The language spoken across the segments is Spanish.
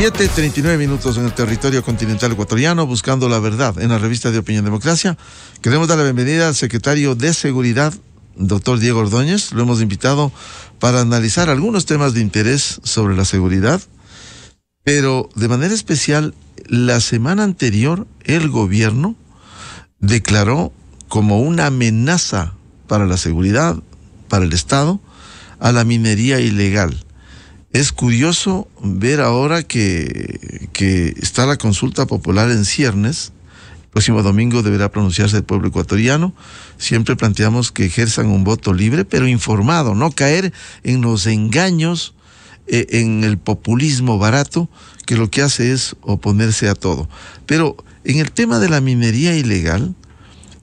7.39 minutos en el territorio continental ecuatoriano, buscando la verdad en la revista de Opinión Democracia. Queremos dar la bienvenida al secretario de Seguridad, doctor Diego Ordóñez. Lo hemos invitado para analizar algunos temas de interés sobre la seguridad, pero de manera especial, la semana anterior el gobierno declaró como una amenaza para la seguridad, para el Estado, a la minería ilegal. Es curioso ver ahora que, que está la consulta popular en ciernes. El próximo domingo deberá pronunciarse el pueblo ecuatoriano. Siempre planteamos que ejerzan un voto libre, pero informado, no caer en los engaños, eh, en el populismo barato, que lo que hace es oponerse a todo. Pero en el tema de la minería ilegal,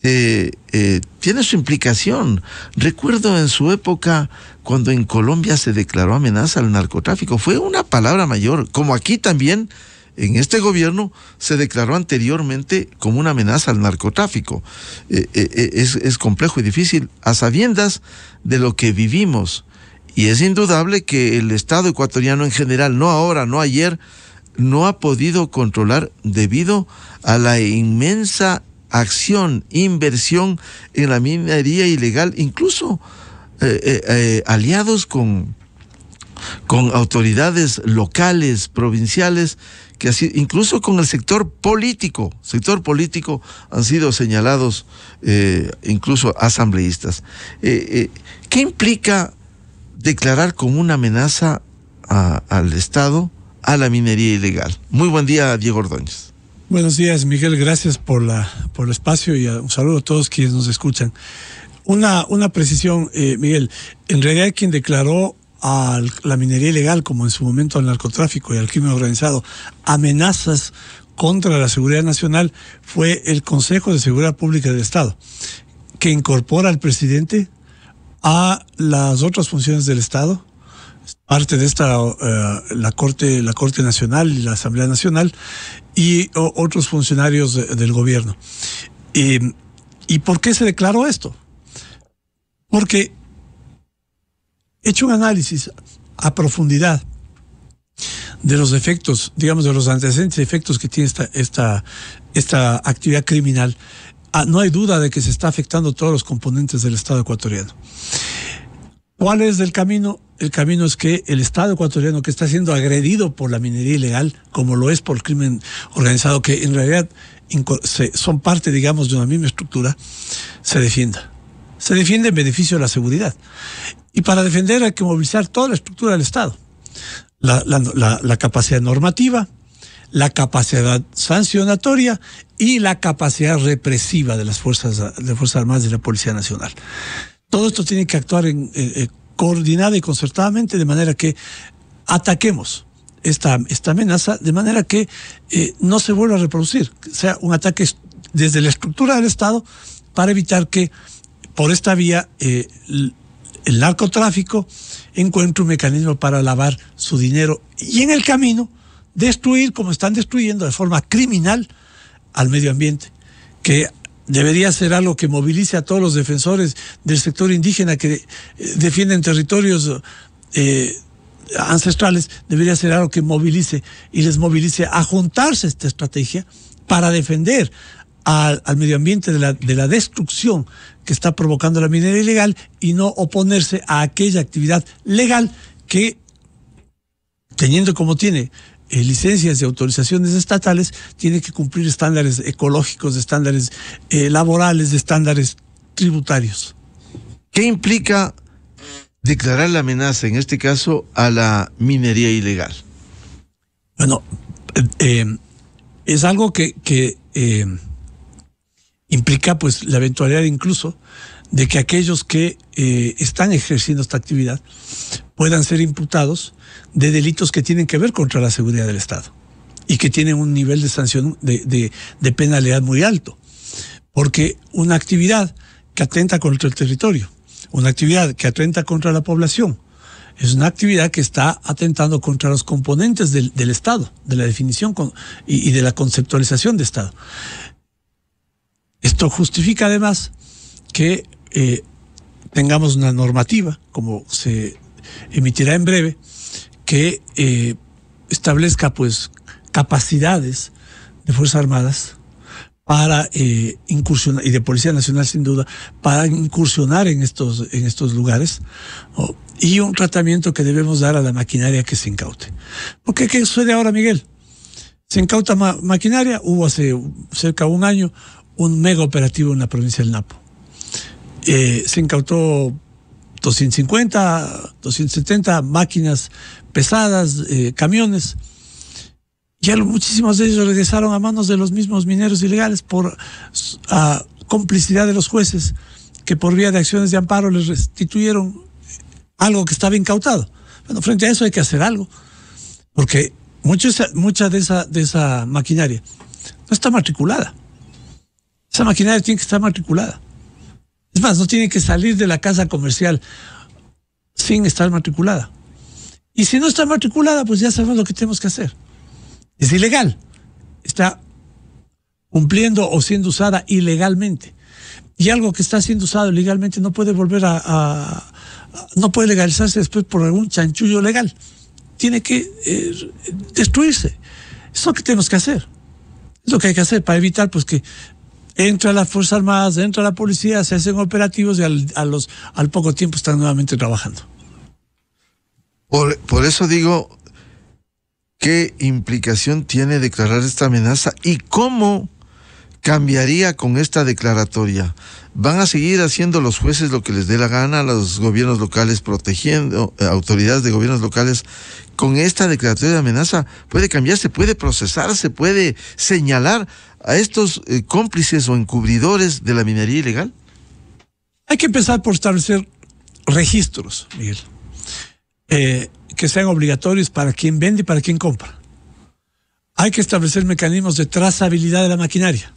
eh, eh, tiene su implicación. Recuerdo en su época cuando en Colombia se declaró amenaza al narcotráfico, fue una palabra mayor, como aquí también en este gobierno se declaró anteriormente como una amenaza al narcotráfico. Eh, es, complejo y difícil a sabiendas de lo que vivimos. Y es indudable que el Estado ecuatoriano en general, no ahora, no ayer, no ha podido controlar debido a la inmensa acción, inversión en la minería ilegal, incluso eh, eh, eh, aliados con, con autoridades locales, provinciales, que así, incluso con el sector político, sector político han sido señalados incluso asambleístas. ¿Qué implica declarar como una amenaza al Estado a la minería ilegal? Muy buen día, Diego Ordóñez. Buenos días, Miguel. Gracias por, la, por el espacio y uh, un saludo a todos quienes nos escuchan. Una, una precisión, eh, Miguel. En realidad, quien declaró a la minería ilegal, como en su momento al narcotráfico y al crimen organizado, amenazas contra la seguridad nacional, fue el Consejo de Seguridad Pública del Estado, que incorpora al presidente a las otras funciones del Estado parte de esta eh, la corte la corte nacional y la asamblea nacional y otros funcionarios del gobierno y por qué se declaró esto porque he hecho un análisis a profundidad de los efectos digamos de los antecedentes efectos que tiene esta esta esta actividad criminal ah, no hay duda de que se está afectando todos los componentes del estado ecuatoriano ¿Cuál es el camino? El camino es que el Estado ecuatoriano que está siendo agredido por la minería ilegal, como lo es por el crimen organizado, que en realidad son parte, digamos, de una misma estructura, se defienda. Se defiende en beneficio de la seguridad. Y para defender hay que movilizar toda la estructura del Estado. La, capacidad normativa, la capacidad sancionatoria y la capacidad represiva de las Fuerzas, de fuerzas Armadas y de la Policía Nacional. Todo esto tiene que actuar eh, eh, coordinada y concertadamente de manera que ataquemos esta, esta amenaza, de manera que eh, no se vuelva a reproducir, sea un ataque desde la estructura del Estado para evitar que por esta vía el narcotráfico encuentre un mecanismo para lavar su dinero y en el camino destruir, como están destruyendo de forma criminal, al medio ambiente, que debería ser algo que movilice a todos los defensores del sector indígena que eh, defienden territorios eh, ancestrales, debería ser algo que movilice y les movilice a juntarse esta estrategia para defender al, medio ambiente de la, de la destrucción que está provocando la minería ilegal y no oponerse a aquella actividad legal que, teniendo como tiene eh, licencias y autorizaciones estatales, tiene que cumplir estándares ecológicos, estándares laborales eh, laborales, estándares tributarios. ¿Qué implica declarar la amenaza, en este caso, a la minería ilegal? Bueno, eh, es algo que, que implica pues la eventualidad incluso de que aquellos que están ejerciendo esta actividad puedan ser imputados de delitos que tienen que ver contra la seguridad del Estado y que tienen un nivel de sanción de, penalidad muy alto. Porque una actividad que atenta contra el territorio, una actividad que atenta contra la población, es una actividad que está atentando contra los componentes del, Estado, de la definición y, de la conceptualización de Estado. Esto justifica además que eh, tengamos una normativa, como se emitirá en breve, que eh, establezca pues capacidades de Fuerzas Armadas para eh, incursionar, y de Policía Nacional sin duda, para incursionar en estos, en estos lugares, y un tratamiento que debemos dar a la maquinaria que se incaute. Porque ¿qué sucede ahora, Miguel? Se incauta maquinaria, hubo hace cerca de un año un mega operativo en la provincia del Napo. Eh, se incautó 250, 270 máquinas pesadas, eh, camiones. Ya muchísimos de ellos regresaron a manos de los mismos mineros ilegales por complicidad de los jueces que por vía de acciones de amparo les restituyeron algo que estaba incautado. Bueno, frente a eso hay que hacer algo, porque mucha de esa, de esa maquinaria no está matriculada. Esa maquinaria tiene que estar matriculada. Es más, no tiene que salir de la casa comercial sin estar matriculada. Y si no está matriculada, pues ya sabemos lo que tenemos que hacer. Es ilegal. Está cumpliendo o siendo usada ilegalmente. Y algo que está siendo usado ilegalmente no puede volver a, no puede legalizarse después por algún chanchullo legal. Tiene que eh, destruirse. Eso es lo que tenemos que hacer. Es lo que hay que hacer para evitar pues que entra las Fuerzas Armadas, entra la policía, se hacen operativos y al, a los, al poco tiempo están nuevamente trabajando. por eso digo, ¿qué implicación tiene declarar esta amenaza y cómo cambiaría con esta declaratoria. Van a seguir haciendo los jueces lo que les dé la gana, los gobiernos locales protegiendo, eh, autoridades de gobiernos locales. Con esta declaratoria de amenaza puede cambiarse, puede procesarse, puede señalar a estos eh, cómplices o encubridores de la minería ilegal. Hay que empezar por establecer registros, Miguel, eh, que sean obligatorios para quien vende y para quien compra. Hay que establecer mecanismos de trazabilidad de la maquinaria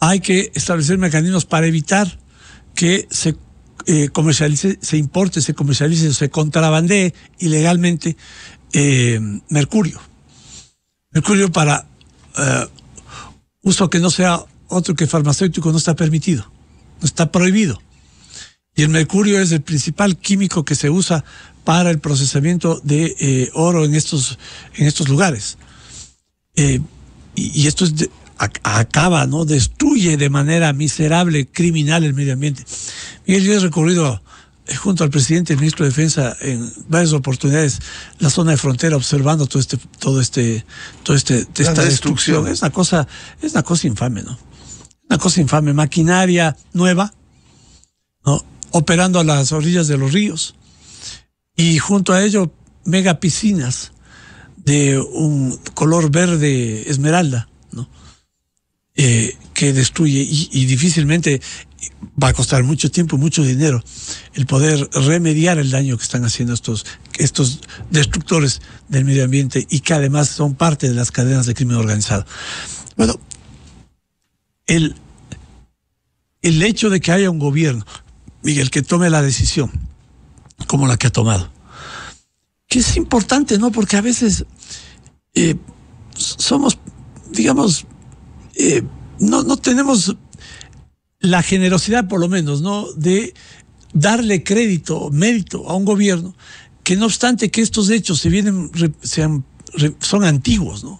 hay que establecer mecanismos para evitar que se eh, comercialice, se importe, se comercialice, se contrabandee ilegalmente eh, mercurio. Mercurio para eh, uso que no sea otro que farmacéutico no está permitido, no está prohibido. Y el mercurio es el principal químico que se usa para el procesamiento de oro en estos, en estos lugares. y, esto es acaba, ¿no? Destruye de manera miserable, criminal el medio ambiente. Miguel, yo he recorrido eh, junto al presidente el ministro de Defensa en varias oportunidades la zona de frontera observando todo este todo este todo este esta destrucción. es una cosa es cosa infame no una cosa infame maquinaria nueva no operando a las orillas de los ríos y junto a ello mega piscinas de un color verde esmeralda eh, que destruye y, difícilmente va a costar mucho tiempo, mucho dinero el poder remediar el daño que están haciendo estos, estos destructores del medio ambiente y que además son parte de las cadenas de crimen organizado. Bueno, el, el hecho de que haya un gobierno, Miguel, que tome la decisión como la que ha tomado, que es importante, ¿no? Porque a veces eh, somos, digamos, eh, no, no tenemos la generosidad, por lo menos, ¿no? de darle crédito, mérito a un gobierno que no obstante que estos hechos se vienen, son antiguos, ¿no?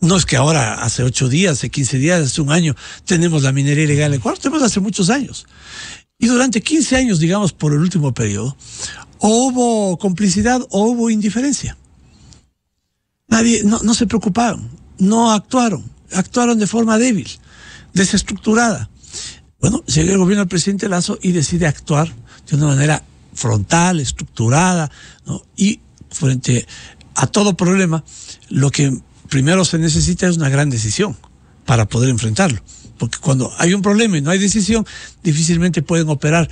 No es que ahora, hace ocho días, hace quince días, hace un año, tenemos la minería ilegal en Ecuador, tenemos hace muchos años. Y durante quince años, digamos, por el último periodo, o hubo complicidad o hubo indiferencia. Nadie, no se preocuparon, no actuaron actuaron de forma débil, desestructurada. Bueno, llega el gobierno del presidente Lazo y decide actuar de una manera frontal, estructurada, y frente a todo problema, lo que primero se necesita es una gran decisión para poder enfrentarlo. Porque cuando hay un problema y no hay decisión, difícilmente pueden operar,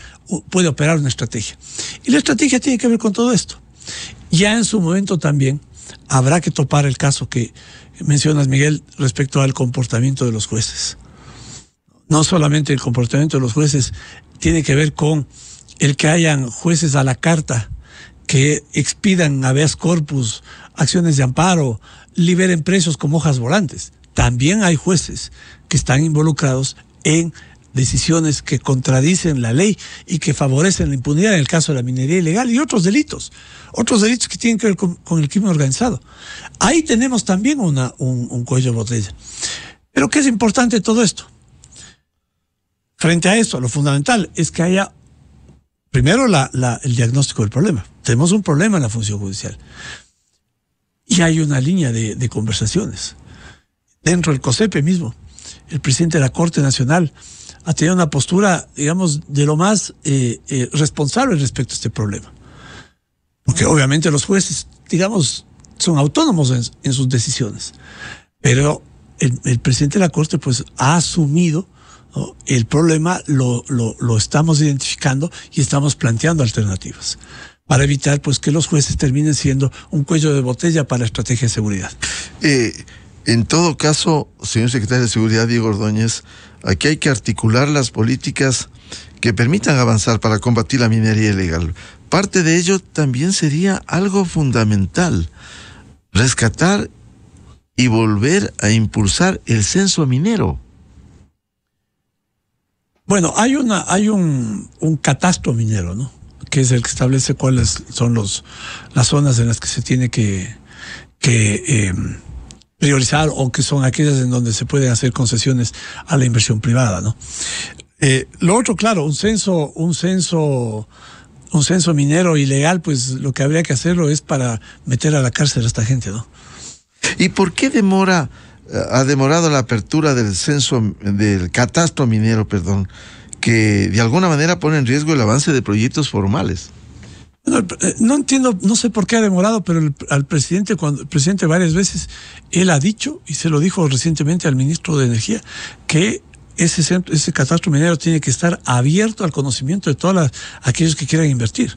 puede operar una estrategia. Y la estrategia tiene que ver con todo esto. Ya en su momento también habrá que topar el caso que mencionas, Miguel, respecto al comportamiento de los jueces. No solamente el comportamiento de los jueces tiene que ver con el que hayan jueces a la carta que expidan habeas corpus, acciones de amparo, liberen presos como hojas volantes. También hay jueces que están involucrados en decisiones que contradicen la ley y que favorecen la impunidad en el caso de la minería ilegal y otros delitos, otros delitos que tienen que ver con, el crimen organizado. Ahí tenemos también una, un, cuello de botella. Pero ¿qué es importante todo esto? Frente a esto, lo fundamental es que haya primero la, el diagnóstico del problema. Tenemos un problema en la función judicial. Y hay una línea de, de conversaciones. Dentro del COSEPE mismo, el presidente de la Corte Nacional ha tenido una postura, digamos, de lo más eh, eh, responsable respecto a este problema. Porque obviamente los jueces, digamos, son autónomos en, sus decisiones. Pero el, presidente de la Corte, pues, ha asumido el problema, lo, estamos identificando y estamos planteando alternativas para evitar pues que los jueces terminen siendo un cuello de botella para la estrategia de seguridad. Eh, en todo caso, señor secretario de Seguridad Diego Ordóñez, aquí hay que articular las políticas que permitan avanzar para combatir la minería ilegal. Parte de ello también sería algo fundamental, rescatar y volver a impulsar el censo minero. Bueno, hay una, hay un, un catastro minero, ¿no? Que es el que establece cuáles son los, las zonas en las que se tiene que, que em, priorizar o que son aquellas en donde se pueden hacer concesiones a la inversión privada, ¿no? Eh, lo otro, claro, un censo, un censo, un censo minero ilegal, pues lo que habría que hacerlo es para meter a la cárcel a esta gente, ¿no? ¿Y por qué demora, eh, ha demorado la apertura del censo, del catastro minero, perdón, que de alguna manera pone en riesgo el avance de proyectos formales? Eh, no entiendo, no sé por qué ha demorado, pero el, al presidente, cuando, el presidente varias veces, él ha dicho, y se lo dijo recientemente al ministro de Energía, que ese, centro, ese catastro minero tiene que estar abierto al conocimiento de todos aquellos que quieran invertir.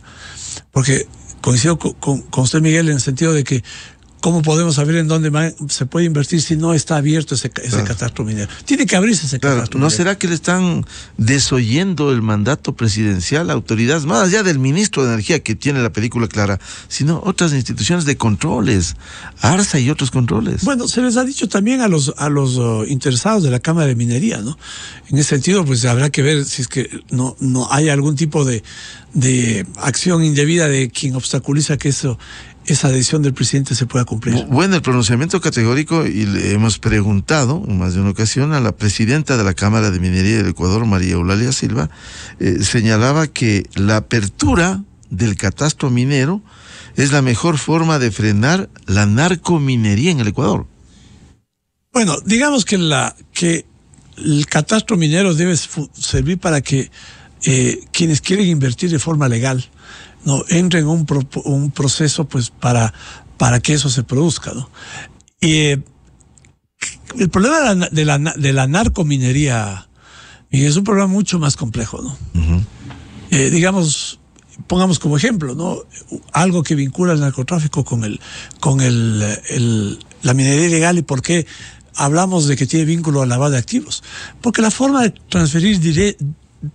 Porque coincido con, con, usted, Miguel, en el sentido de que ¿Cómo podemos saber en dónde se puede invertir si no está abierto ese, ese catastro minero? Tiene que abrirse ese claro. catastro ¿No será que le están desoyendo el mandato presidencial a autoridades, más allá del ministro de Energía que tiene la película clara, sino otras instituciones de controles, ARSA y otros controles? Bueno, se les ha dicho también a los, oh, interesados de la Cámara de Minería, ¿no? En ese sentido, pues habrá que ver si es que no, no hay algún tipo de, de acción indebida de quien obstaculiza que eso esa decisión del presidente se pueda cumplir. Bueno, el pronunciamiento categórico, y le hemos preguntado en más de una ocasión a la presidenta de la Cámara de Minería del Ecuador, María Eulalia Silva, eh, señalaba que la apertura del catastro minero es la mejor forma de frenar la narcominería en el Ecuador. Bueno, digamos que, la, que el catastro minero debe servir para que eh, quienes quieren invertir de forma legal, ¿no? entren en un, proceso pues, para, para que eso se produzca. ¿no? Eh, el problema de la, narcominería es un problema mucho más complejo. ¿no? Eh, digamos, pongamos como ejemplo, ¿no? Algo que vincula el narcotráfico con el, con la minería ilegal y por qué hablamos de que tiene vínculo a lavado de activos. Porque la forma de transferir diré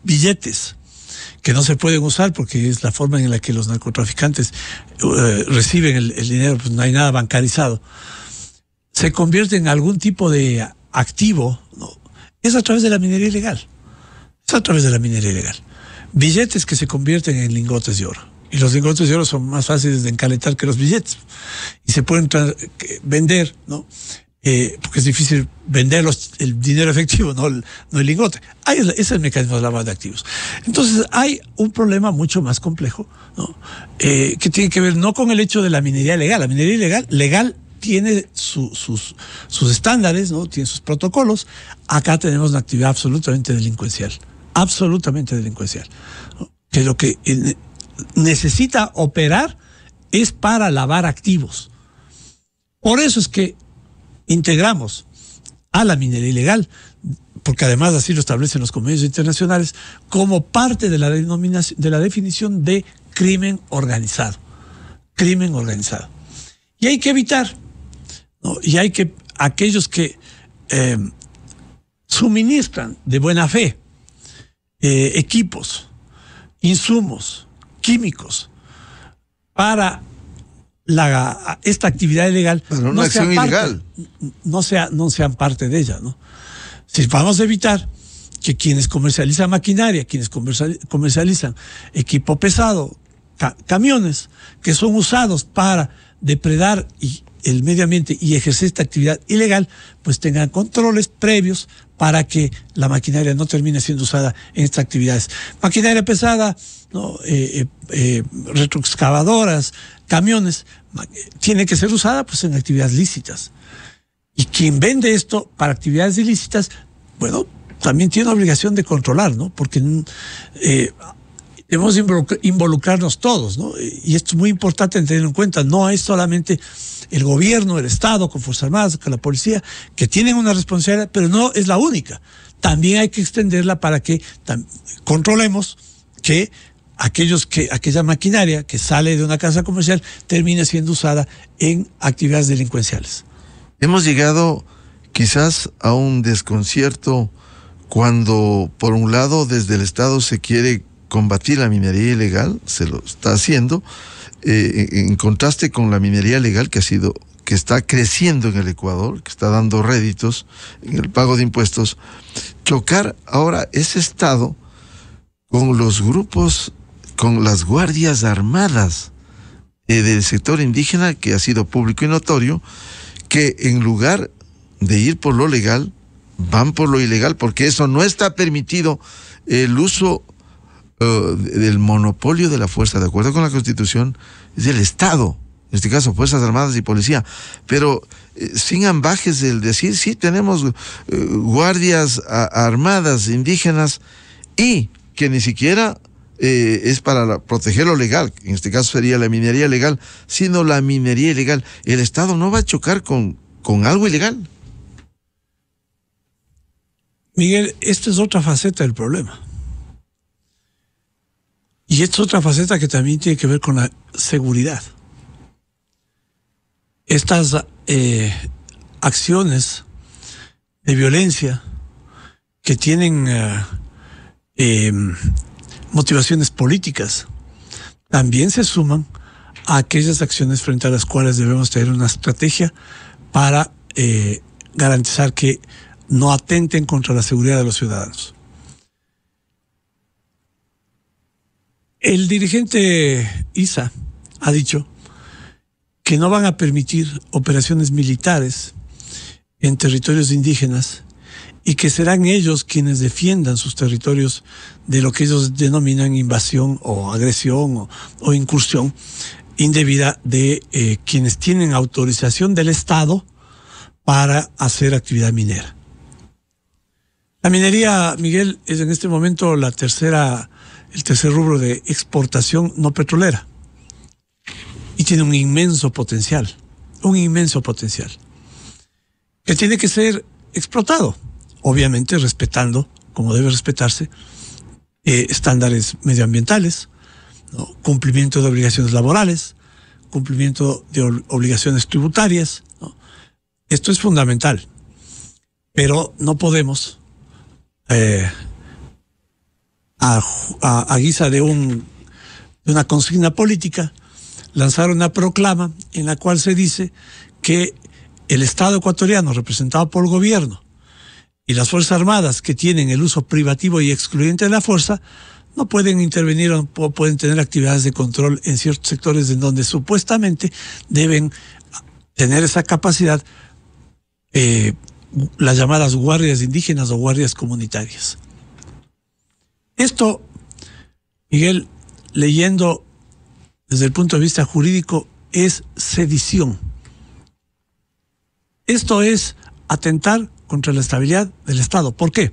billetes que no se pueden usar porque es la forma en la que los narcotraficantes eh, reciben el, dinero, pues no hay nada bancarizado, se convierte en algún tipo de activo, ¿no? es a través de la minería ilegal. Es a través de la minería ilegal. Billetes que se convierten en lingotes de oro. Y los lingotes de oro son más fáciles de encaletar que los billetes. Y se pueden vender, ¿no? porque es difícil vender el dinero efectivo, no el, lingote. Ahí ese es el mecanismo de lavado de activos. Entonces hay un problema mucho más complejo, eh, que tiene que ver no con el hecho de la minería legal, La minería ilegal, legal tiene sus, estándares, ¿no? tiene sus protocolos. Acá tenemos una actividad absolutamente delincuencial, absolutamente delincuencial, que lo que eh, necesita operar es para lavar activos. Por eso es que integramos a la minería ilegal, porque además así lo establecen los convenios internacionales, como parte de la, denominación, de la definición de crimen organizado. Crimen organizado. Y hay que evitar, y hay que aquellos que em, suministran de buena fe eh, equipos, insumos, químicos, para la, esta actividad ilegal no, sea parte, No, sean parte de ella. ¿no? Si vamos a evitar que quienes comercializan maquinaria, quienes comercializan equipo pesado, camiones, que son usados para depredar el medio ambiente y ejercer esta actividad ilegal, pues tengan controles previos para que la maquinaria no termine siendo usada en estas actividades. Maquinaria pesada, eh, eh, eh, retroexcavadoras, camiones, tiene que ser usada pues en actividades lícitas. Y quien vende esto para actividades ilícitas, bueno, también tiene obligación de controlar, ¿no? Porque mm, eh, debemos involucrarnos todos, ¿no? Y esto es muy importante tener en cuenta, no es solamente el gobierno, el Estado, con Fuerzas Armadas, con la policía, que tienen una responsabilidad, pero no es la única. También hay que extenderla para que controlemos que aquellos que, aquella maquinaria que sale de una casa comercial termina siendo usada en actividades delincuenciales. Hemos llegado quizás a un desconcierto cuando, por un lado, desde el Estado se quiere combatir la minería ilegal, se lo está haciendo, eh, en contraste con la minería legal que ha sido que está creciendo en el Ecuador, que está dando réditos en el pago de impuestos, chocar ahora ese Estado con los grupos con las guardias armadas eh, del sector indígena, que ha sido público y notorio, que en lugar de ir por lo legal, van por lo ilegal, porque eso no está permitido el uso eh, del monopolio de la fuerza, de acuerdo con la Constitución, es del Estado, en este caso Fuerzas Armadas y Policía, pero eh, sin ambajes del decir, sí, tenemos guardias armadas indígenas y que ni siquiera eh, es para proteger lo legal, en este caso sería la minería legal, sino la minería ilegal. El Estado no va a chocar con, algo ilegal. Miguel, esta es otra faceta del problema. Y esta es otra faceta que también tiene que ver con la seguridad. Estas eh, acciones de violencia que tienen eh, em, motivaciones políticas, también se suman a aquellas acciones frente a las cuales debemos tener una estrategia para eh, garantizar que no atenten contra la seguridad de los ciudadanos. El dirigente ISA ha dicho que no van a permitir operaciones militares en territorios indígenas y que serán ellos quienes defiendan sus territorios de lo que ellos denominan invasión o agresión o, incursión indebida de eh, quienes tienen autorización del Estado para hacer actividad minera. La minería, Miguel, es en este momento la tercera, el tercer rubro de exportación no petrolera y tiene un inmenso potencial, un inmenso potencial que tiene que ser explotado obviamente respetando, como debe respetarse, eh, estándares medioambientales, cumplimiento de obligaciones laborales, cumplimiento de obligaciones tributarias. Esto es fundamental, pero no podemos, eh, a, a, guisa de, un, de una consigna política, lanzar una proclama en la cual se dice que el Estado ecuatoriano, representado por el gobierno, y las Fuerzas Armadas que tienen el uso privativo y excluyente de la fuerza no pueden intervenir o pueden tener actividades de control en ciertos sectores en donde supuestamente deben tener esa capacidad eh, las llamadas guardias indígenas o guardias comunitarias. Esto, Miguel, leyendo desde el punto de vista jurídico, es sedición. Esto es atentar contra la estabilidad del Estado. ¿Por qué?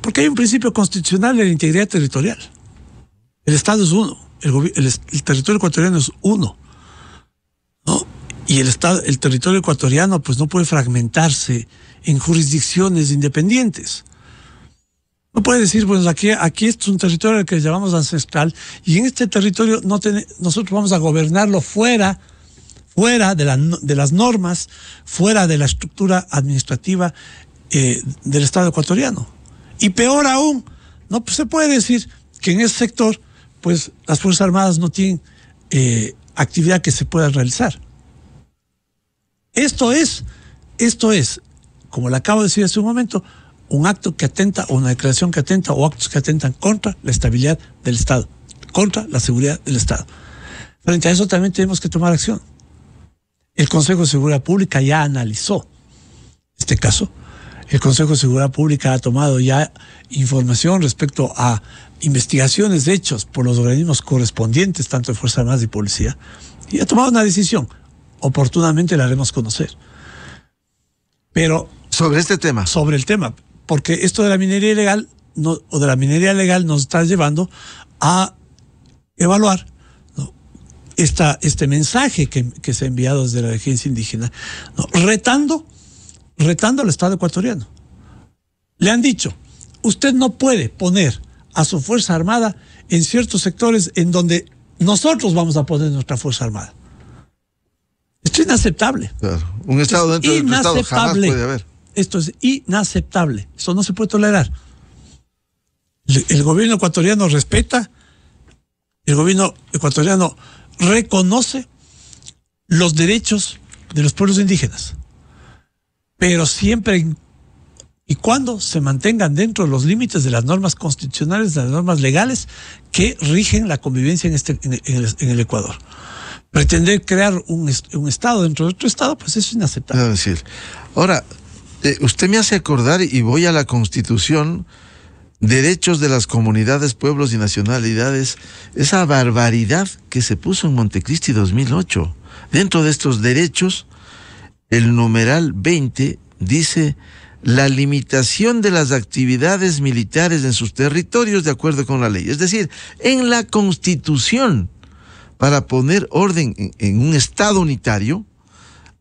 Porque hay un principio constitucional de la integridad territorial. El Estado es uno, el, territorio ecuatoriano es uno. ¿no? Y el, estado, el territorio ecuatoriano pues, no puede fragmentarse en jurisdicciones independientes. No puede decir, bueno, pues, aquí, aquí es un territorio que llamamos ancestral y en este territorio no nosotros vamos a gobernarlo fuera fuera de, las normas, fuera de la estructura administrativa eh, del Estado ecuatoriano. Y peor aún, no pues, se puede decir que en ese sector, pues las Fuerzas Armadas no tienen eh, actividad que se pueda realizar. Esto es, esto es, como le acabo de decir hace un momento, un acto que atenta o una declaración que atenta o actos que atentan contra la estabilidad del Estado, contra la seguridad del Estado. Frente a eso también tenemos que tomar acción. El Consejo de Seguridad Pública ya analizó este caso. El Consejo de Seguridad Pública ha tomado ya información respecto a investigaciones hechas por los organismos correspondientes, tanto de fuerza Armadas y Policía, y ha tomado una decisión. Oportunamente la haremos conocer. Pero... Sobre este tema. Sobre el tema, porque esto de la minería ilegal o de la minería legal nos está llevando a evaluar este mensaje que, se ha enviado desde la agencia indígena, retando, retando al Estado ecuatoriano. Le han dicho, usted no puede poner a su Fuerza Armada en ciertos sectores en donde nosotros vamos a poner nuestra Fuerza Armada. Esto es inaceptable. Un Estado dentro Estado jamás puede haber. Esto es inaceptable. Esto no se puede tolerar. el gobierno ecuatoriano respeta, el gobierno ecuatoriano reconoce los derechos de los pueblos indígenas, pero siempre y cuando se mantengan dentro de los límites de las normas constitucionales, de las normas legales que rigen la convivencia en, este, en, el, Ecuador. Pretender crear un, Estado dentro de otro Estado, pues eso es inaceptable. Decir, ahora, eh, usted me hace acordar, y voy a la Constitución, derechos de las comunidades, pueblos y nacionalidades, esa barbaridad que se puso en Montecristi 2008. Dentro de estos derechos, el numeral 20 dice la limitación de las actividades militares en sus territorios de acuerdo con la ley, es decir, en la constitución, para poner orden en un Estado unitario,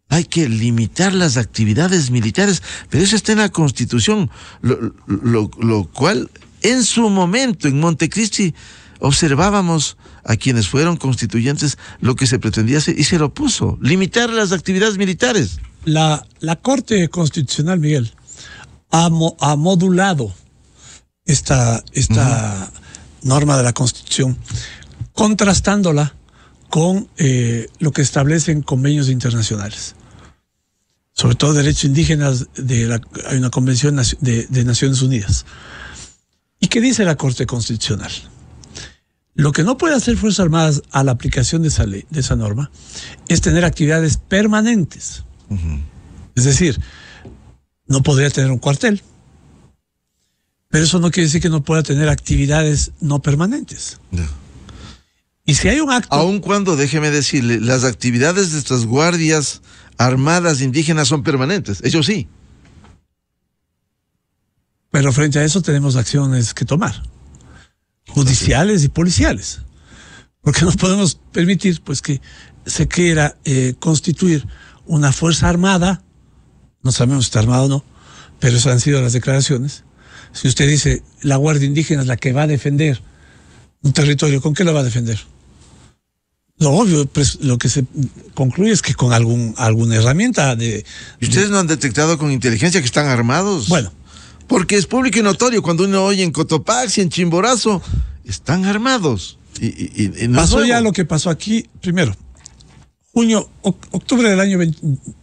hay que limitar las actividades militares, pero eso está en la Constitución, lo, cual en su momento en Montecristi observábamos a quienes fueron constituyentes lo que se pretendía hacer y se lo puso, limitar las actividades militares. La, la Corte Constitucional, Miguel, ha, modulado esta, esta norma de la Constitución, contrastándola con eh, lo que establecen convenios internacionales. Sobre todo derechos indígenas, de hay una convención de, Naciones Unidas. ¿Y qué dice la Corte Constitucional? Lo que no puede hacer Fuerzas Armadas a la aplicación de esa ley, de esa norma, es tener actividades permanentes. Es decir, no podría tener un cuartel. Pero eso no quiere decir que no pueda tener actividades no permanentes. No. Y si hay un acto. Aun cuando, déjeme decirle, las actividades de estas guardias armadas indígenas son permanentes, eso sí. Pero frente a eso tenemos acciones que tomar, judiciales y policiales, porque no podemos permitir pues que se quiera eh, constituir una fuerza armada, no sabemos si está armada o no, pero esas han sido las declaraciones. Si usted dice la Guardia Indígena es la que va a defender un territorio, ¿con qué la va a defender? No, obvio, pues, lo que se concluye es que con algún, alguna herramienta de... ustedes no han detectado con inteligencia que están armados? Bueno. Porque es público y notorio cuando uno oye en Cotopaxi, en Chimborazo, están armados. Y, pasó ya lo que pasó aquí, primero, junio, octubre del año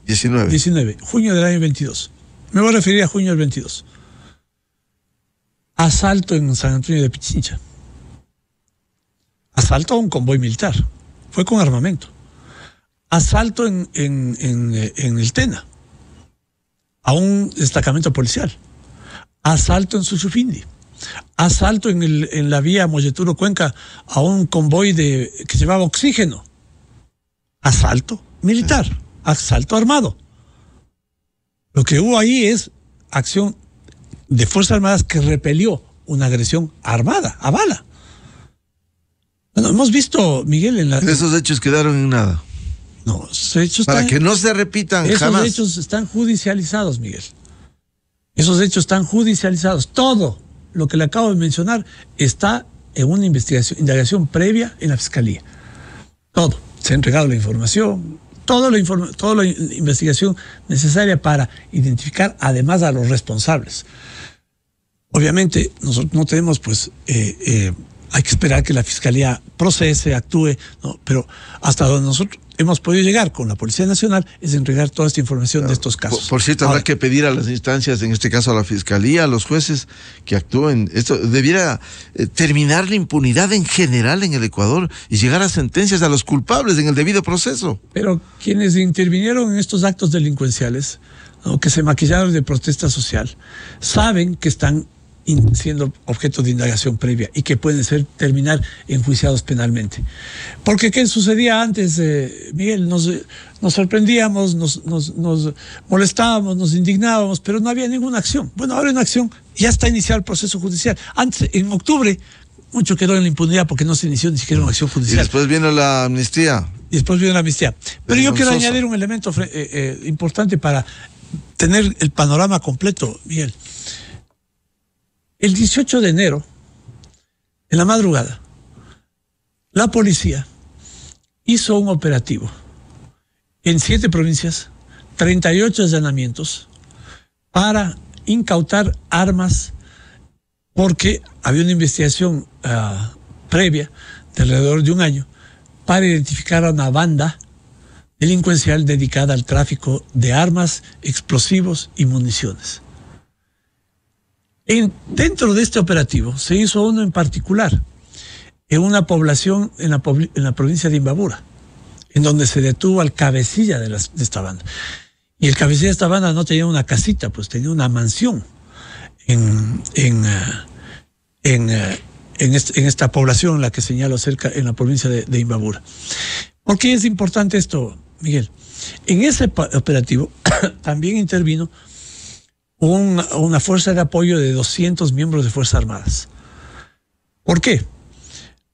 19. 19, junio del año 22. Me voy a referir a junio del 22. Asalto en San Antonio de Pichincha. Asalto a un convoy militar fue con armamento. Asalto eh, en, el Tena, a un destacamento policial. Asalto en Susufindi. Asalto en, en la vía Molleturo-Cuenca a un convoy de, que llevaba oxígeno. Asalto militar, asalto armado. Lo que hubo ahí es acción de Fuerzas Armadas que repelió una agresión armada, a bala. Bueno, hemos visto, Miguel, en la... Esos hechos quedaron en nada. No, esos hechos... Para que no se repitan esos jamás. Esos hechos están judicializados, Miguel. Esos hechos están judicializados. Todo lo que le acabo de mencionar está en una investigación, indagación previa en la fiscalía. Todo. Se ha entregado la información, toda la, toda la investigación necesaria para identificar además a los responsables. Obviamente, nosotros no tenemos pues eh, eh hay que esperar que la fiscalía procese, actúe, pero hasta donde nosotros hemos podido llegar con la Policía Nacional es entregar toda esta información de estos casos. Por, cierto, habrá que pedir a las instancias, en este caso a la Fiscalía, a los jueces, que actúen. Esto debiera eh, terminar la impunidad en general en el Ecuador y llegar a sentencias a los culpables en el debido proceso. Pero quienes intervinieron en estos actos delincuenciales, que se maquillaron de protesta social, saben que están siendo objeto de indagación previa y que pueden ser terminar enjuiciados penalmente. Porque ¿qué sucedía antes, eh, Miguel? Nos, nos sorprendíamos, nos, nos, molestábamos, nos indignábamos, pero no había ninguna acción. Bueno, ahora hay una acción, ya está iniciado el proceso judicial. Antes, en octubre, mucho quedó en la impunidad porque no se inició ni siquiera una acción judicial. Y después vino la amnistía. Y después vino la amnistía. Pero yo quiero añadir un elemento eh, eh, importante para tener el panorama completo, Miguel. El 18 de enero, en la madrugada, la policía hizo un operativo en siete provincias, 38 allanamientos, para incautar armas, porque había una investigación ah, previa de alrededor de un año para identificar a una banda delincuencial dedicada al tráfico de armas, explosivos y municiones. En, dentro de este operativo se hizo uno en particular, en una población en la, en la provincia de Imbabura, en donde se detuvo al cabecilla de, las, de esta banda. Y el cabecilla de esta banda no tenía una casita, pues tenía una mansión en, eh, eh, esta población, la que señalo cerca, en la provincia de, de Imbabura. ¿Por qué es importante esto, Miguel? En ese operativo también intervino una fuerza de apoyo de 200 miembros de Fuerzas Armadas. ¿Por qué?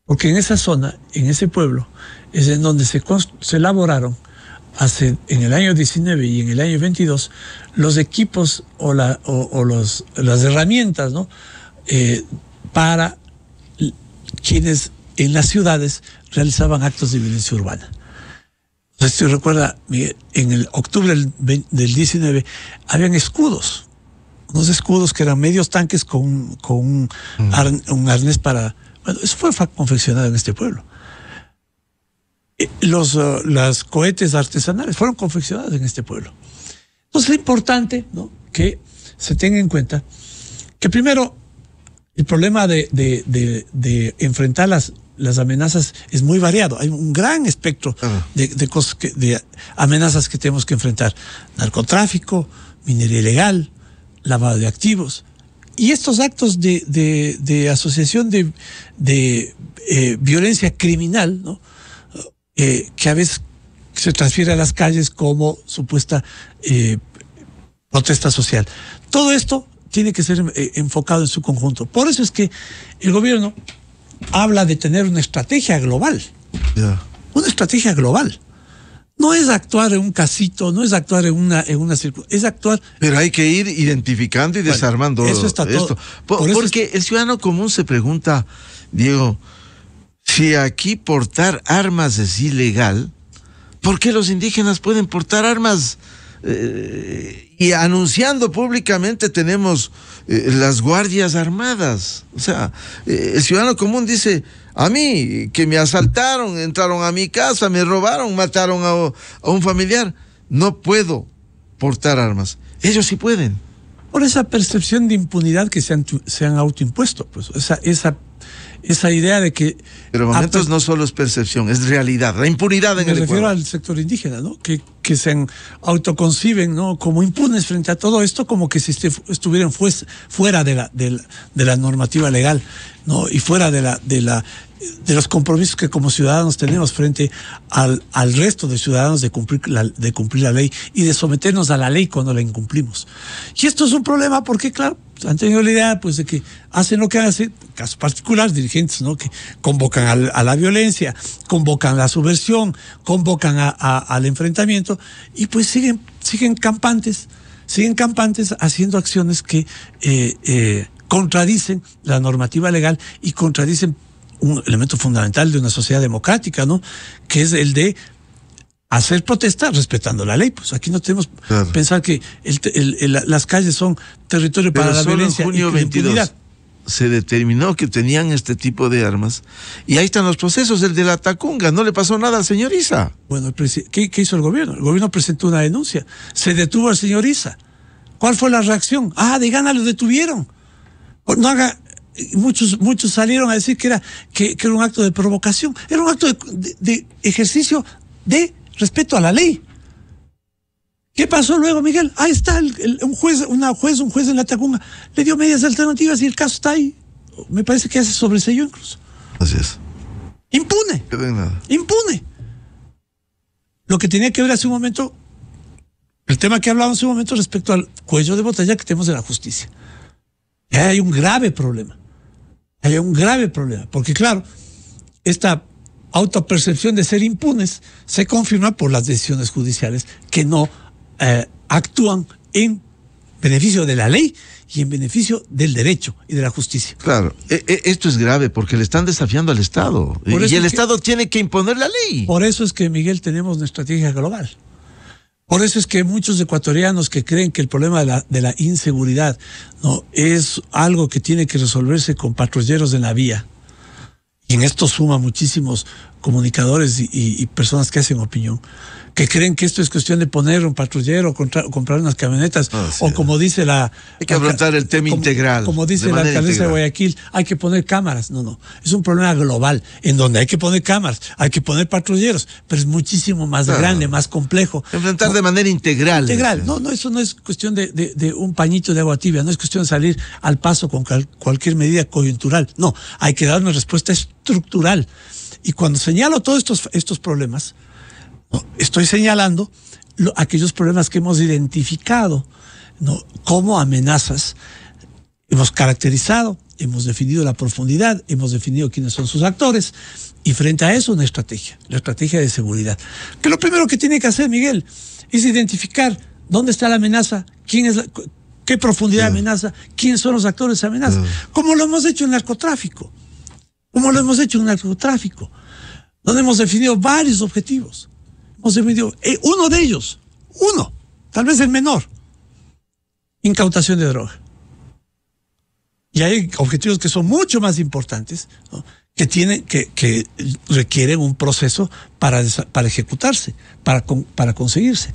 Porque en esa zona, en ese pueblo, es en donde se, se elaboraron hace, en el año 19 y en el año 22 los equipos o, la, o, o los, las herramientas ¿no? eh, para quienes en las ciudades realizaban actos de violencia urbana. Entonces, recuerda, en el octubre del, 19 habían escudos unos escudos que eran medios tanques con, con un, arnés para... Bueno, eso fue confeccionado en este pueblo. Eh, los eh, las cohetes artesanales fueron confeccionados en este pueblo. Entonces, es importante ¿no? que se tenga en cuenta que primero el problema de, de, de, enfrentar las, las, amenazas es muy variado. Hay un gran espectro ah. de, cosas de amenazas que tenemos que enfrentar. Narcotráfico, minería ilegal, lavado de activos. Y estos actos de, asociación de, eh, violencia criminal, eh, que a veces se transfiere a las calles como supuesta eh, protesta social. Todo esto tiene que ser enfocado en su conjunto. Por eso es que el gobierno habla de tener una estrategia global. Una estrategia global no es actuar en un casito, no es actuar en una en una es actuar. Pero hay que ir identificando y desarmando eso está todo. esto. porque el ciudadano común se pregunta, Diego, si aquí portar armas es ilegal, ¿por qué los indígenas pueden portar armas? Eh, y anunciando públicamente tenemos eh, las guardias armadas. O sea, eh, el ciudadano común dice, a mí, que me asaltaron, entraron a mi casa, me robaron, mataron a, un familiar. No puedo portar armas. Ellos sí pueden. Por esa percepción de impunidad que se han, autoimpuesto, pues, esa, esa esa idea de que... Pero momentos no solo es percepción, es realidad, la impunidad en me refiero al sector indígena, ¿no? Que, que se autoconciben ¿no? como impunes frente a todo esto, como que si este estuvieran fuera de la, de la, normativa legal, ¿no? Y fuera de la... De la de los compromisos que como ciudadanos tenemos frente al, al resto de ciudadanos de cumplir, de cumplir la ley y de someternos a la ley cuando la incumplimos. Y esto es un problema porque, claro, han tenido la idea pues de que hacen lo que hacen, casos particulares, dirigentes, ¿no? Que convocan a, la violencia, convocan a la subversión, convocan al enfrentamiento y pues siguen, siguen campantes, siguen campantes haciendo acciones que eh, eh, contradicen la normativa legal y contradicen un elemento fundamental de una sociedad democrática, ¿no? Que es el de hacer protesta respetando la ley. Pues aquí no tenemos pensar que las calles son territorio para la violencia. En junio 22 se determinó que tenían este tipo de armas y ahí están los procesos. El de la Tacunga, no le pasó nada al señor Isa. Bueno, ¿qué, hizo el gobierno? El gobierno presentó una denuncia. Se detuvo al señor Isa. ¿Cuál fue la reacción? Ah, de gana lo detuvieron. No haga, eh, muchos, muchos salieron a decir que era, que, era un acto de provocación. Era un acto de ejercicio de respeto a la ley. ¿Qué pasó luego, Miguel? Ahí está un juez, una juez, un juez en la Tacunga, le dio medias alternativas y el caso está ahí. Me parece que hace sobresello incluso. Así es. Impune. Impune. Lo que tenía que ver hace un momento, el tema que hablaba hace un momento respecto al cuello de botella que tenemos de la justicia. hay un grave problema. Hay un grave problema. Porque, claro, esta autopercepción de ser impunes se confirma por las decisiones judiciales que no eh, actúan en beneficio de la ley y en beneficio del derecho y de la justicia. Claro, e, e, esto es grave porque le están desafiando al Estado y el Estado tiene que imponer la ley. Por eso es que, Miguel, tenemos una estrategia global. Por eso es que muchos ecuatorianos que creen que el problema de la, inseguridad no es algo que tiene que resolverse con patrulleros en la vía, y en esto suma muchísimos comunicadores y, y personas que hacen opinión, que creen que esto es cuestión de poner un patrullero, o comprar unas camionetas, ah, o como dice la... Hay que afrontar el tema integral. Como dice la alcaldesa de Guayaquil, hay que poner cámaras. No, no, es un problema global, en donde hay que poner cámaras, hay que poner patrulleros, pero es muchísimo más grande, más complejo. Enfrentar de manera integral. Integral, no, no, eso no es cuestión de, un pañito de agua tibia, no es cuestión de salir al paso con cualquier medida coyuntural, no, hay que dar una respuesta estructural. Y cuando señalo todos estos, estos problemas, estoy señalando aquellos problemas que hemos identificado como amenazas. Hemos caracterizado, hemos definido la profundidad, hemos definido quiénes son sus actores y frente a eso una estrategia, la estrategia de seguridad. Que lo primero que tiene que hacer Miguel es identificar dónde está la amenaza, quién es qué profundidad de amenaza, quiénes son los actores de amenaza, como lo hemos hecho en narcotráfico, como lo hemos hecho en narcotráfico, donde hemos definido varios objetivos. Hemos se eh, uno de ellos, uno, tal vez el menor, incautación de droga. Y hay objetivos que son mucho más importantes, que, tienen, que, requieren un proceso para, para ejecutarse, para, para conseguirse,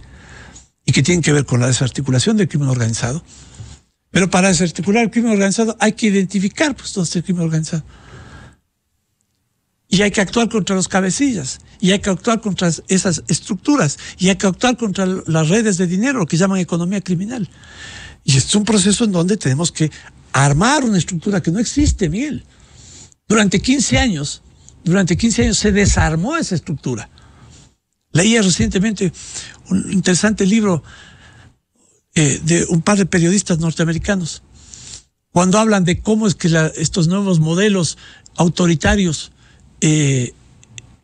y que tienen que ver con la desarticulación del crimen organizado. Pero para desarticular el crimen organizado hay que identificar pues, todo este crimen organizado y hay que actuar contra los cabecillas, y hay que actuar contra esas estructuras, y hay que actuar contra las redes de dinero, lo que llaman economía criminal. Y es un proceso en donde tenemos que armar una estructura que no existe, Miguel. Durante 15 años, durante 15 años se desarmó esa estructura. Leía recientemente un interesante libro eh, de un par de periodistas norteamericanos, cuando hablan de cómo es que estos nuevos modelos autoritarios eh,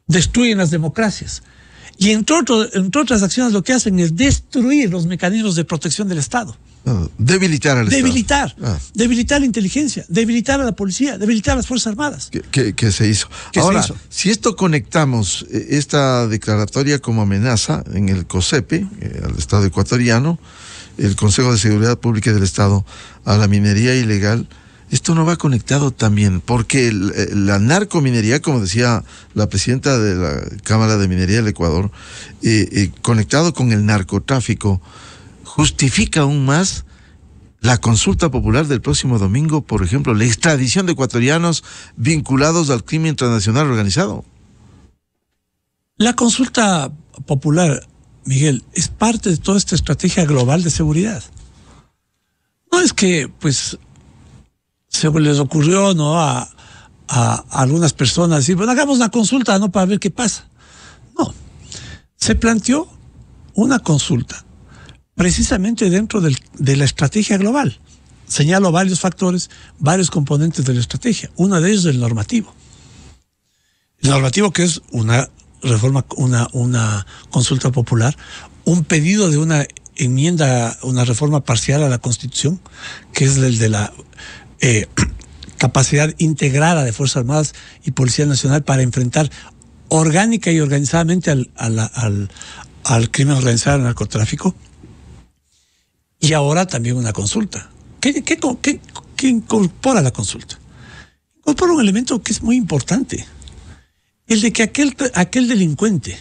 destruyen las democracias. Y entre, otras acciones lo que hacen es destruir los mecanismos de protección del Estado. Ah, debilitar al debilitar, Estado. Debilitar, ah. Debilitar la inteligencia, debilitar a la policía, debilitar a las Fuerzas Armadas. ¿Qué, se hizo? Ahora, si esto conectamos, eh, esta declaratoria como amenaza en el COSEPE, eh, al Estado ecuatoriano, el Consejo de Seguridad Pública del Estado, a la minería ilegal, esto no va conectado también, porque eh, la narcominería, como decía la presidenta de la Cámara de Minería del Ecuador, eh, eh, conectado con el narcotráfico, justifica aún más la consulta popular del próximo domingo, por ejemplo, la extradición de ecuatorianos vinculados al crimen internacional organizado. La consulta popular, Miguel, es parte de toda esta estrategia global de seguridad. No es que, pues, se les ocurrió ¿no? a, a algunas personas decir, bueno, hagamos una consulta ¿no? para ver qué pasa. No, se planteó una consulta precisamente dentro del, de la estrategia global. Señalo varios factores, varios componentes de la estrategia. Uno de ellos es el normativo. El normativo que es una reforma, una, una consulta popular, un pedido de una enmienda, una reforma parcial a la Constitución, que es el de la eh, capacidad integrada de Fuerzas Armadas y Policía Nacional para enfrentar orgánica y organizadamente al, al, al, crimen organizado, al narcotráfico. Y ahora también una consulta. ¿Qué, qué, qué, qué incorpora la consulta? Incorpora un elemento que es muy importante. El de que aquel, aquel delincuente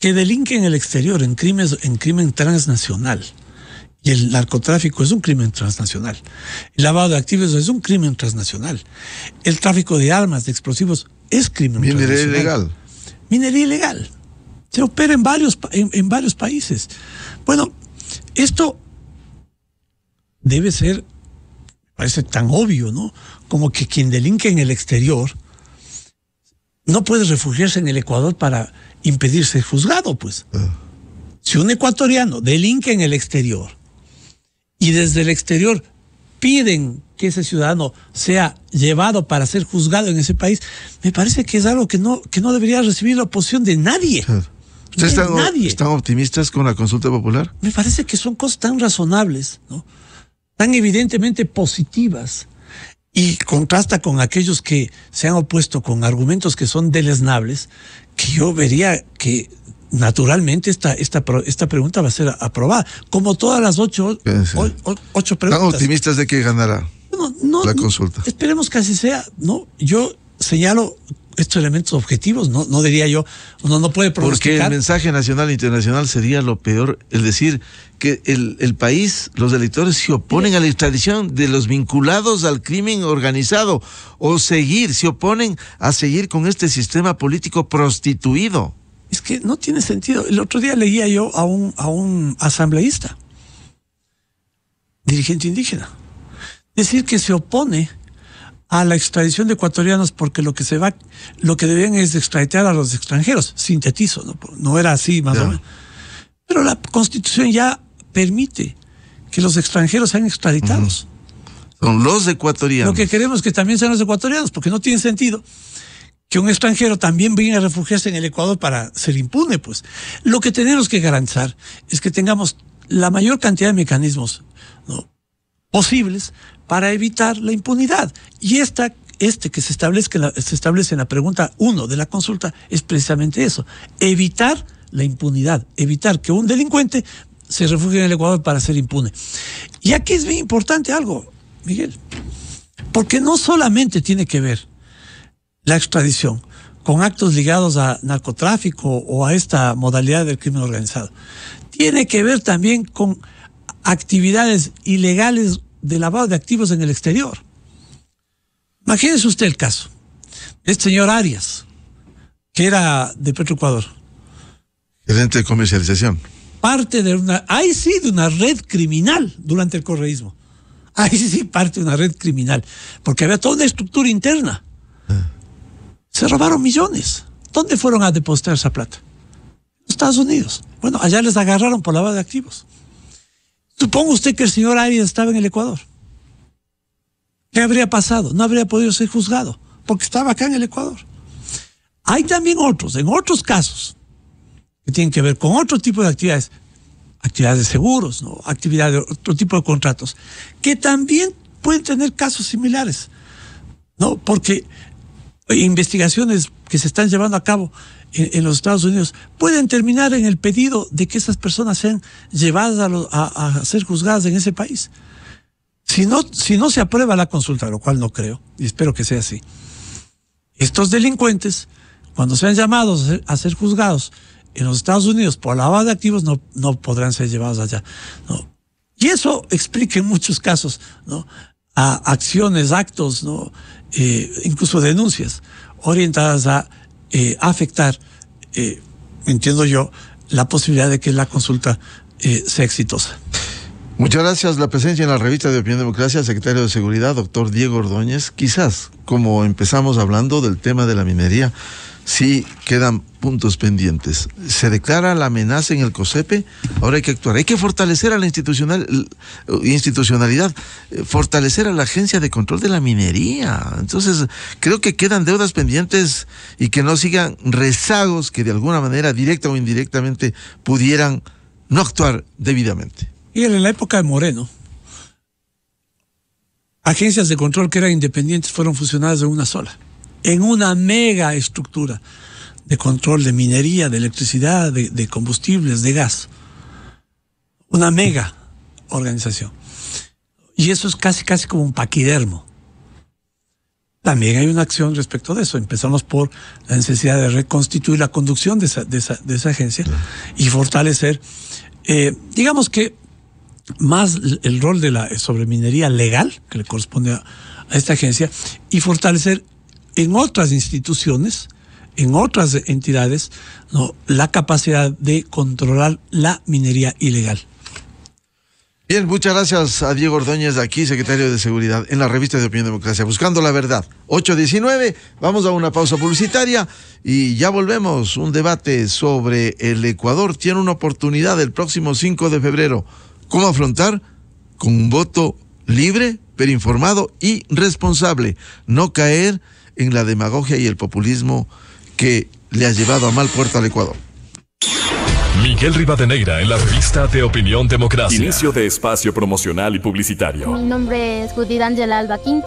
que delinque en el exterior, en, crímenes, en crimen transnacional, y el narcotráfico es un crimen transnacional. El lavado de activos es un crimen transnacional. El tráfico de armas, de explosivos, es crimen Minería ilegal. Minería ilegal. Se opera en varios, en, varios países. Bueno, esto debe ser, parece tan obvio, ¿no? Como que quien delinque en el exterior no puede refugiarse en el Ecuador para impedirse juzgado, pues. Ah. Si un ecuatoriano delinque en el exterior y desde el exterior piden que ese ciudadano sea llevado para ser juzgado en ese país, me parece que es algo que no, que no debería recibir la oposición de nadie. ¿Ustedes están, optimistas con la consulta popular? Me parece que son cosas tan razonables, ¿no? tan evidentemente positivas, y contrasta con aquellos que se han opuesto con argumentos que son deleznables, que yo vería que naturalmente esta, esta, esta pregunta va a ser aprobada, como todas las ocho, ocho preguntas. ¿Están optimistas de que ganará la consulta? esperemos que así sea. No, yo señalo estos elementos objetivos, no, no diría yo, no puede pronosticar. Porque el mensaje nacional e internacional sería lo peor, el decir, que el, país, los electores se oponen a la extradición de los vinculados al crimen organizado o seguir, se oponen a seguir con este sistema político prostituido que no tiene sentido. El otro día leía yo a un, a un asambleísta, dirigente indígena, decir que se opone a la extradición de ecuatorianos porque lo que se va, lo que debían es extraditar a los extranjeros. Sintetizo, no, no era así más o menos. Pero la constitución ya permite que los extranjeros sean extraditados. Son los ecuatorianos. Lo que queremos que también sean los ecuatorianos, porque no tiene sentido que un extranjero también viene a refugiarse en el Ecuador para ser impune, pues. Lo que tenemos que garantizar es que tengamos la mayor cantidad de mecanismos posibles para evitar la impunidad. Y esta, este que se se establece en la pregunta 1 de la consulta es precisamente eso, evitar la impunidad, evitar que un delincuente se refugie en el Ecuador para ser impune. Y aquí es bien importante algo, Miguel, porque no solamente tiene que ver la extradición con actos ligados a narcotráfico o a esta modalidad del crimen organizado. Tiene que ver también con actividades ilegales de lavado de activos en el exterior. Imagínese usted el caso. Este señor Arias, que era de Petroecuador. Gerente de comercialización. Parte de una, ahí sí, de una red criminal durante el correísmo. Ahí sí parte de una red criminal, porque había toda una estructura interna. Ah se robaron millones. ¿Dónde fueron a depositar esa plata? En Estados Unidos. Bueno, allá les agarraron por lavado de activos. Supongo usted que el señor Arias estaba en el Ecuador. ¿Qué habría pasado? No habría podido ser juzgado porque estaba acá en el Ecuador. Hay también otros, en otros casos, que tienen que ver con otro tipo de actividades, actividades de seguros, ¿no? actividades de otro tipo de contratos, que también pueden tener casos similares, ¿no? Porque investigaciones que se están llevando a cabo en, los Estados Unidos pueden terminar en el pedido de que esas personas sean llevadas a, ser juzgadas en ese país. Si no, si no se aprueba la consulta, lo cual no creo, y espero que sea así, estos delincuentes, cuando sean llamados a ser, juzgados en los Estados Unidos por lavado de activos, no, no podrán ser llevados allá. No. Y eso explica en muchos casos ¿no? a acciones, actos, ¿no? Eh, incluso denuncias orientadas a eh, afectar, eh, entiendo yo, la posibilidad de que la consulta sea exitosa. Muchas gracias. La presencia en la revista de Opinión Democracia, secretario de Seguridad, doctor Diego Ordóñez. Quizás, como empezamos hablando del tema de la minería, sí quedan puntos pendientes. Se declara la amenaza en el COSEPE, ahora hay que actuar. Hay que fortalecer a la institucional, eh, institucionalidad, eh, fortalecer a la Agencia de Control de la Minería. Entonces, creo que quedan deudas pendientes y que no sigan rezagos que de alguna manera, directa o indirectamente, pudieran no actuar debidamente. Y en la época de Moreno, agencias de control que eran independientes fueron fusionadas de una sola en una mega estructura de control de minería, de electricidad, de, combustibles, de gas. Una mega organización. Y eso es casi, casi como un paquidermo. También hay una acción respecto de eso. Empezamos por la necesidad de reconstituir la conducción de esa, de esa, agencia y fortalecer, eh, digamos que más el rol de la sobreminería legal que le corresponde a esta agencia y fortalecer en otras instituciones, en otras entidades, la capacidad de controlar la minería ilegal. Bien, muchas gracias a Diego Ordóñez, aquí, secretario de Seguridad, en la revista de Opinión Democracia, Buscando la Verdad. 8.19, vamos a una pausa publicitaria y ya volvemos. Un debate sobre el Ecuador tiene una oportunidad el próximo 5 de febrero. ¿Cómo afrontar? Con un voto libre, pero informado y responsable. No caer en la demagogia y el populismo que le ha llevado a mal puerto al Ecuador. Miguel Rivadeneira en la revista de Opinión Democracia. Inicio de espacio promocional y publicitario. Mi nombre es Judith Ángel Alba